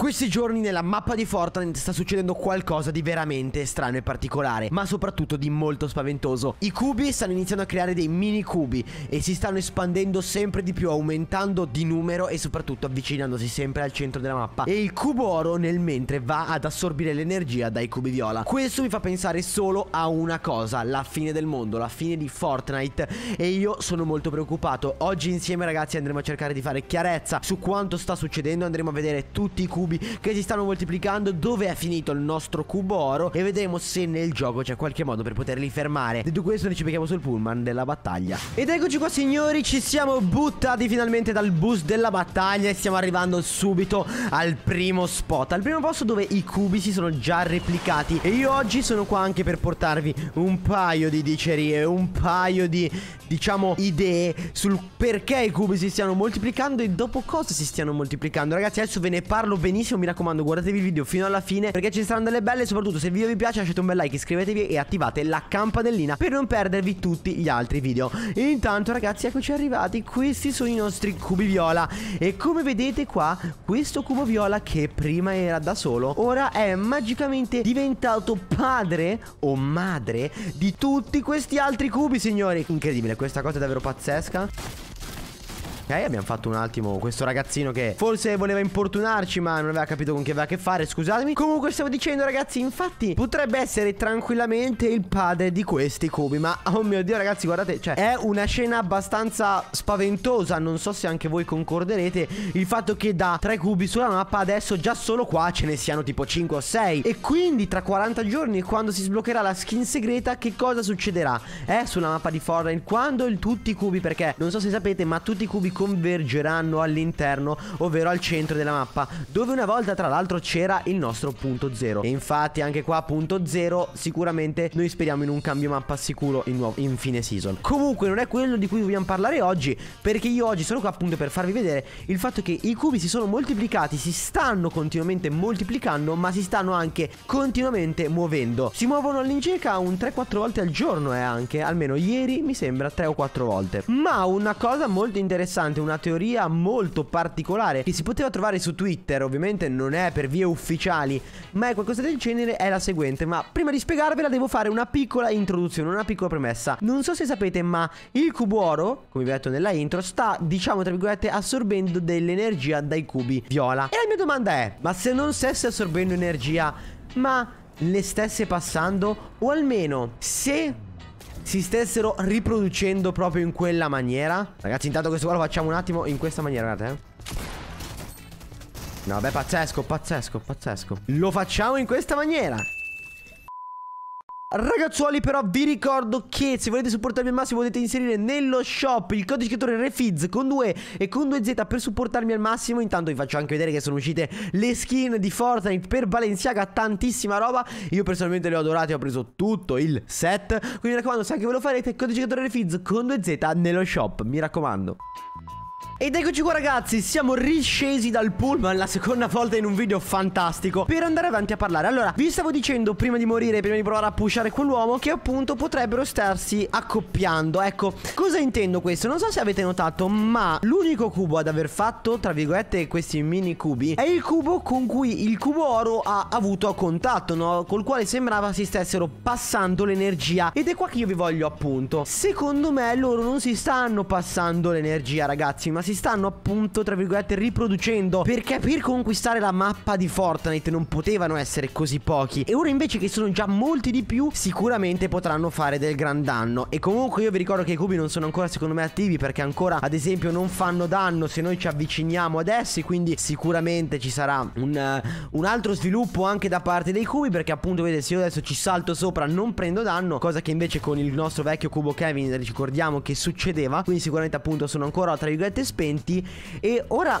Questi giorni nella mappa di Fortnite sta succedendo qualcosa di veramente strano e particolare, ma soprattutto di molto spaventoso. I cubi stanno iniziando a creare dei mini cubi e si stanno espandendo sempre di più, aumentando di numero e soprattutto avvicinandosi sempre al centro della mappa. E il cubo oro nel mentre va ad assorbire l'energia dai cubi viola. Questo mi fa pensare solo a una cosa, la fine del mondo, la fine di Fortnite e io sono molto preoccupato. Oggi insieme ragazzi andremo a cercare di fare chiarezza su quanto sta succedendo, andremo a vedere tutti i cubi cubi che si stanno moltiplicando dove è finito il nostro cubo oro e vedremo se nel gioco c'è qualche modo per poterli fermare detto questo noi ci becchiamo sul pullman della battaglia ed eccoci qua signori ci siamo buttati finalmente dal bus della battaglia e stiamo arrivando subito al primo spot al primo posto dove i cubi si sono già replicati e io oggi sono qua anche per portarvi un paio di dicerie un paio di diciamo idee sul perché i cubi si stiano moltiplicando e dopo cosa si stiano moltiplicando ragazzi adesso ve ne parlo bene benissimo Mi raccomando guardatevi il video fino alla fine Perché ci saranno delle belle Soprattutto se il video vi piace lasciate un bel like Iscrivetevi e attivate la campanellina Per non perdervi tutti gli altri video Intanto ragazzi eccoci arrivati Questi sono i nostri cubi viola E come vedete qua Questo cubo viola che prima era da solo Ora è magicamente diventato padre o madre Di tutti questi altri cubi signori Incredibile questa cosa è davvero pazzesca Ok abbiamo fatto un attimo questo ragazzino che forse voleva importunarci ma non aveva capito con chi aveva a che fare Scusatemi Comunque stavo dicendo ragazzi infatti potrebbe essere tranquillamente il padre di questi cubi Ma oh mio dio ragazzi guardate cioè è una scena abbastanza spaventosa Non so se anche voi concorderete il fatto che da tre cubi sulla mappa adesso già solo qua ce ne siano tipo 5 o 6 E quindi tra 40 giorni quando si sbloccherà la skin segreta che cosa succederà? Eh sulla mappa di Fortnite quando il, tutti i cubi perché non so se sapete ma tutti i cubi convergeranno all'interno, ovvero al centro della mappa, dove una volta tra l'altro c'era il nostro punto zero. E infatti anche qua punto zero sicuramente noi speriamo in un cambio mappa sicuro in, nuovo, in fine season. Comunque non è quello di cui vogliamo parlare oggi, perché io oggi sono qua appunto per farvi vedere il fatto che i cubi si sono moltiplicati, si stanno continuamente moltiplicando, ma si stanno anche continuamente muovendo. Si muovono all'incirca un 3-4 volte al giorno e eh, anche, almeno ieri mi sembra 3 o 4 volte. Ma una cosa molto interessante interessante, una teoria molto particolare che si poteva trovare su Twitter, ovviamente non è per vie ufficiali, ma è qualcosa del genere, è la seguente, ma prima di spiegarvela devo fare una piccola introduzione, una piccola premessa. Non so se sapete, ma il cubo oro, come vi ho detto nella intro, sta, diciamo tra virgolette, assorbendo dell'energia dai cubi viola. E la mia domanda è, ma se non stesse assorbendo energia, ma le stesse passando? O almeno, se si stessero riproducendo proprio in quella maniera Ragazzi intanto questo qua lo facciamo un attimo in questa maniera guardate eh No beh pazzesco pazzesco pazzesco Lo facciamo in questa maniera Ragazzuoli però vi ricordo che se volete supportarmi al massimo potete inserire nello shop il codice creatore Refiz con 2 e con 2Z per supportarmi al massimo Intanto vi faccio anche vedere che sono uscite le skin di Fortnite per Balenciaga tantissima roba Io personalmente le ho adorate ho preso tutto il set Quindi mi raccomando se anche ve lo farete il codice creatore Refiz con 2Z nello shop mi raccomando ed eccoci qua ragazzi, siamo riscesi dal pullman la seconda volta in un video fantastico per andare avanti a parlare. Allora, vi stavo dicendo prima di morire, prima di provare a pushare quell'uomo, che appunto potrebbero starsi accoppiando. Ecco, cosa intendo questo? Non so se avete notato, ma l'unico cubo ad aver fatto, tra virgolette, questi mini cubi, è il cubo con cui il cubo oro ha avuto a contatto, no? Col quale sembrava si stessero passando l'energia. Ed è qua che io vi voglio appunto. Secondo me loro non si stanno passando l'energia, ragazzi ma si stanno appunto tra virgolette riproducendo perché per conquistare la mappa di Fortnite non potevano essere così pochi e ora invece che sono già molti di più sicuramente potranno fare del gran danno e comunque io vi ricordo che i cubi non sono ancora secondo me attivi perché ancora ad esempio non fanno danno se noi ci avviciniamo ad essi quindi sicuramente ci sarà un, uh, un altro sviluppo anche da parte dei cubi perché appunto vedete se io adesso ci salto sopra non prendo danno cosa che invece con il nostro vecchio cubo Kevin ricordiamo che succedeva quindi sicuramente appunto sono ancora tra virgolette siete spenti e ora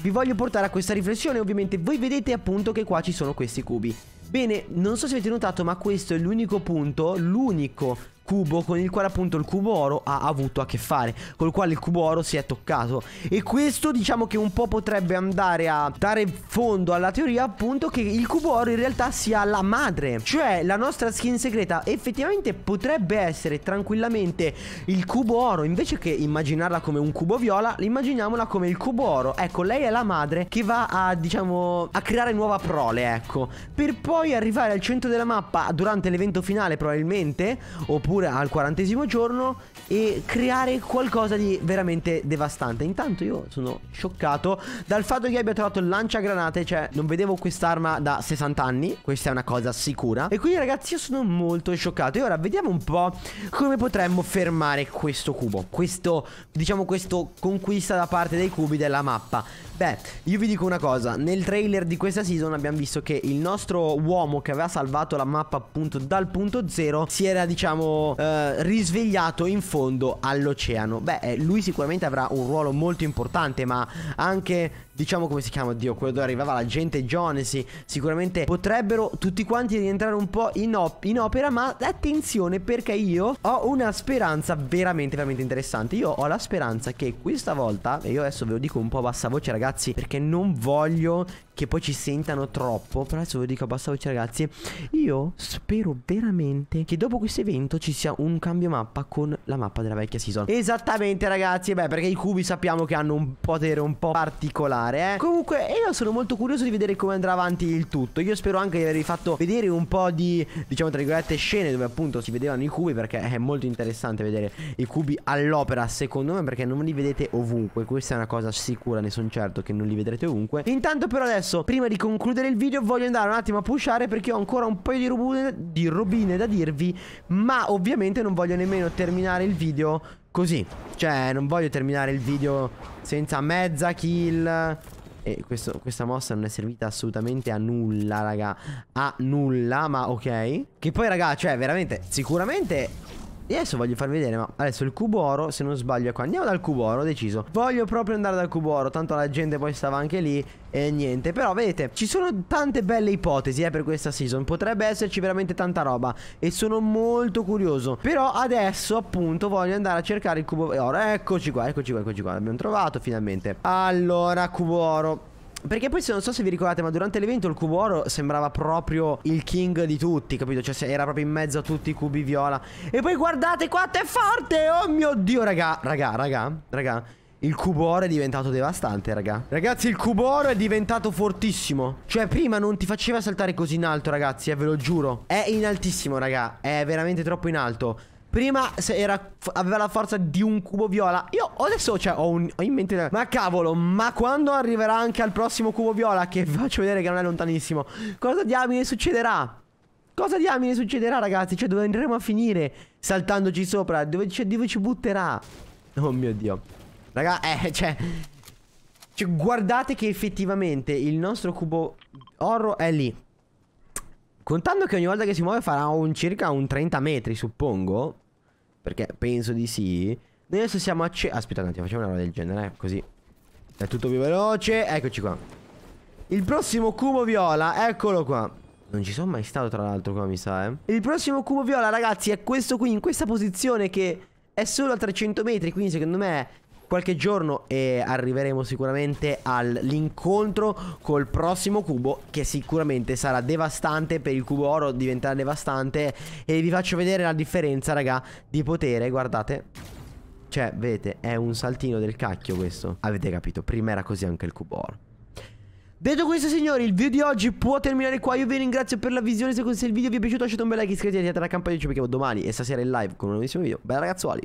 vi voglio portare a questa riflessione, ovviamente voi vedete appunto che qua ci sono questi cubi. Bene, non so se avete notato ma questo è l'unico punto, l'unico cubo con il quale appunto il cubo oro ha avuto a che fare, col quale il cubo oro si è toccato. E questo diciamo che un po' potrebbe andare a dare fondo alla teoria appunto che il cubo oro in realtà sia la madre, cioè la nostra skin segreta effettivamente potrebbe essere tranquillamente il cubo oro, invece che immaginarla come un cubo viola, immaginiamola come il cubo oro. Ecco, lei è la madre che va a diciamo a creare nuova prole, ecco, per poi arrivare al centro della mappa durante l'evento finale probabilmente, oppure oppure al quarantesimo giorno e creare qualcosa di veramente devastante. Intanto io sono scioccato dal fatto che abbia trovato il lanciagranate, cioè non vedevo quest'arma da 60 anni, questa è una cosa sicura. E quindi ragazzi io sono molto scioccato. E ora vediamo un po' come potremmo fermare questo cubo, questo diciamo questo conquista da parte dei cubi della mappa. Beh, io vi dico una cosa, nel trailer di questa season abbiamo visto che il nostro uomo che aveva salvato la mappa appunto dal punto zero si era diciamo eh, risvegliato in fondo all'oceano. Beh, eh, lui sicuramente avrà un ruolo molto importante, ma anche diciamo come si chiama, Dio, quello dove arrivava la gente Jonesy, sicuramente potrebbero tutti quanti rientrare un po' in, op in opera, ma attenzione perché io ho una speranza veramente veramente interessante. Io ho la speranza che questa volta, e io adesso ve lo dico un po' a bassa voce ragazzi, ragazzi Perché non voglio che poi ci sentano troppo Però adesso ve lo dico a bassa voce ragazzi Io spero veramente che dopo questo evento ci sia un cambio mappa con la mappa della vecchia season Esattamente ragazzi Beh perché i cubi sappiamo che hanno un potere un po' particolare eh? Comunque io sono molto curioso di vedere come andrà avanti il tutto Io spero anche di avervi fatto vedere un po' di diciamo tra virgolette scene Dove appunto si vedevano i cubi perché è molto interessante vedere i cubi all'opera secondo me Perché non li vedete ovunque Questa è una cosa sicura ne sono certo dato che non li vedrete ovunque Intanto però adesso, prima di concludere il video voglio andare un attimo a pushare perché ho ancora un paio di robine, di robine da dirvi Ma ovviamente non voglio nemmeno terminare il video così Cioè non voglio terminare il video senza mezza kill e questo, questa mossa non è servita assolutamente a nulla, raga A nulla, ma ok Che poi, raga, cioè, veramente Sicuramente e adesso voglio farvi vedere, ma adesso il cubo oro, se non sbaglio, è qua. Andiamo dal cubo oro, deciso. Voglio proprio andare dal cubo oro, tanto la gente poi stava anche lì e niente. Però vedete, ci sono tante belle ipotesi eh, per questa season. Potrebbe esserci veramente tanta roba e sono molto curioso. Però adesso appunto voglio andare a cercare il cubo oro. Eccoci qua, eccoci qua, eccoci qua. L'abbiamo trovato finalmente. Allora, cubo oro. Perché poi se non so se vi ricordate, ma durante l'evento il cubo oro sembrava proprio il king di tutti, capito? Cioè era proprio in mezzo a tutti i cubi viola. E poi guardate quanto è forte! Oh mio Dio, raga, raga, raga, raga. Il cubo oro è diventato devastante, raga. Ragazzi, il cubo oro è diventato fortissimo. Cioè, prima non ti faceva saltare così in alto, ragazzi, eh, ve lo giuro. È in altissimo, raga. È veramente troppo in alto. Prima era, aveva la forza di un cubo viola. Io adesso cioè, ho, un, ho, in mente. Ma cavolo, ma quando arriverà anche al prossimo cubo viola? Che faccio vedere che non è lontanissimo. Cosa diamine succederà? Cosa diamine succederà, ragazzi? Cioè, dove andremo a finire? Saltandoci sopra? Dove, cioè, dove ci butterà? Oh mio dio. Raga, eh, cioè. Cioè, guardate che effettivamente il nostro cubo oro è lì. Contando che ogni volta che si muove farà un, circa un 30 metri, suppongo. Perché penso di sì. Noi adesso siamo a... Aspetta un attimo, facciamo una roba del genere, eh, così. È tutto più veloce. Eccoci qua. Il prossimo cubo viola, eccolo qua. Non ci sono mai stato tra l'altro qua mi sa eh Il prossimo cubo viola ragazzi è questo qui in questa posizione che è solo a 300 metri Quindi secondo me qualche giorno e arriveremo sicuramente all'incontro col prossimo cubo che sicuramente sarà devastante per il cubo oro, diventerà devastante e vi faccio vedere la differenza raga di potere, guardate. Cioè, vedete, è un saltino del cacchio questo. Avete capito, prima era così anche il cubo oro. Detto questo signori il video di oggi può terminare qua Io vi ringrazio per la visione Se il video vi è piaciuto lasciate un bel like Iscrivetevi alla campanella Ci vediamo domani e stasera in live con un nuovissimo video Bella ragazzuoli